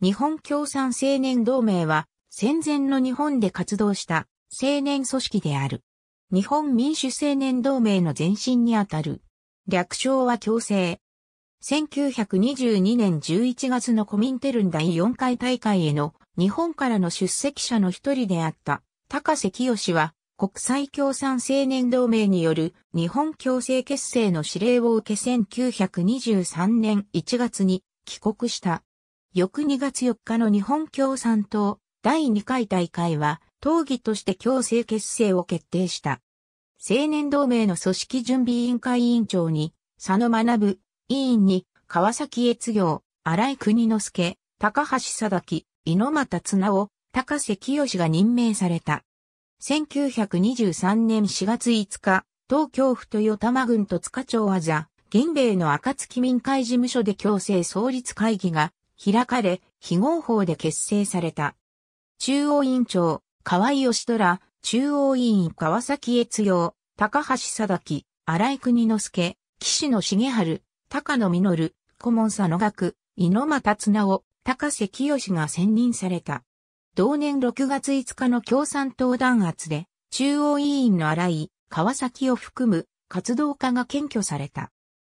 日本共産青年同盟は戦前の日本で活動した青年組織である。日本民主青年同盟の前身にあたる。略称は共生。1922年11月のコミンテルン第4回大会への日本からの出席者の一人であった高瀬清は国際共産青年同盟による日本共生結成の指令を受け1923年1月に帰国した。翌2月4日の日本共産党第2回大会は、党議として強制結成を決定した。青年同盟の組織準備委員会委員長に、佐野学、委員に、川崎越行、荒井国之助、高橋貞木、猪俣綱夫、高瀬清が任命された。1923年4月5日、東京府豊玉郡戸塚町あざ、現米の暁民会事務所で共生創立会議が開かれ、非合法で結成された。中央委員長、河合義虎、中央委員川崎越洋、高橋貞樹、荒井国之助、岸野重春、高野実、顧問佐野学、井野又綱を、高瀬清が選任された。同年6月5日の共産党弾圧で、中央委員の荒井、川崎を含む活動家が検挙された。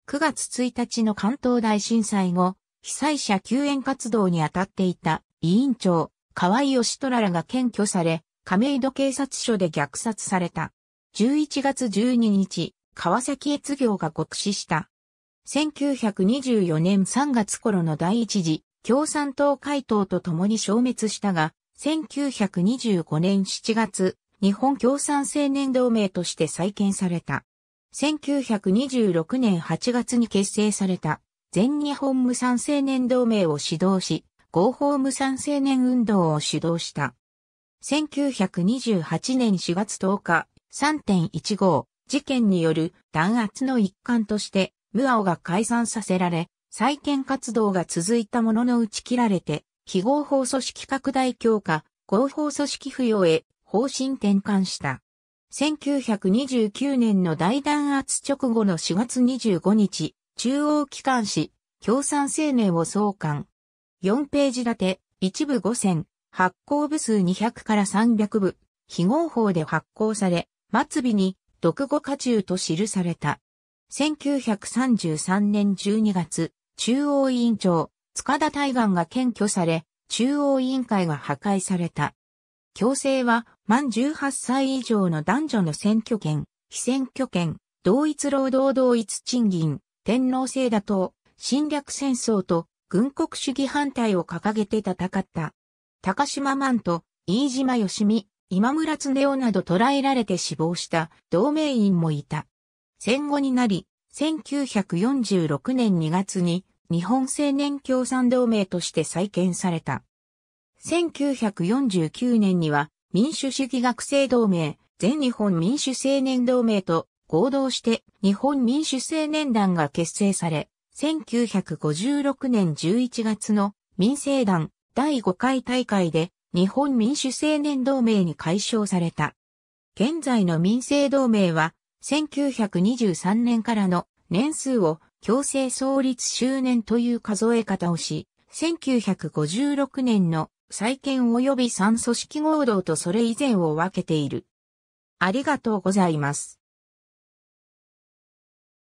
9月1日の関東大震災後、被災者救援活動に当たっていた委員長、河合義虎らが検挙され、亀戸警察署で虐殺された。11月12日、川崎越業が告死した。1924年3月頃の第一次共産党回答と共に消滅したが、1925年7月、日本共産青年同盟として再建された。1926年8月に結成された全日本無産青年同盟を指導し、合法無産青年運動を主導した。1928年4月10日、3.15事件による弾圧の一環として、ムアオが解散させられ、再建活動が続いたものの打ち切られて、非合法組織拡大強化、合法組織付与へ方針転換した。1929年の大弾圧直後の4月25日、中央機関紙、共産青年を創刊。4ページ立て、一部5選、発行部数200から300部、非合法で発行され、末尾に、独語家中と記された。1933年12月、中央委員長、塚田大岩が検挙され、中央委員会が破壊された。強制は、満18歳以上の男女の選挙権、非選挙権、同一労働同一賃金、天皇制打倒、侵略戦争と軍国主義反対を掲げて戦った。高島万と飯島義美、今村恒夫など捕らえられて死亡した同盟員もいた。戦後になり、1946年2月に日本青年共産同盟として再建された。1949年には民主主義学生同盟、全日本民主青年同盟と合同して日本民主青年団が結成され、1956年11月の民生団第5回大会で日本民主青年同盟に解消された。現在の民生同盟は1923年からの年数を強制創立周年という数え方をし、1956年の再建及び3組織合同とそれ以前を分けている。ありがとうございます。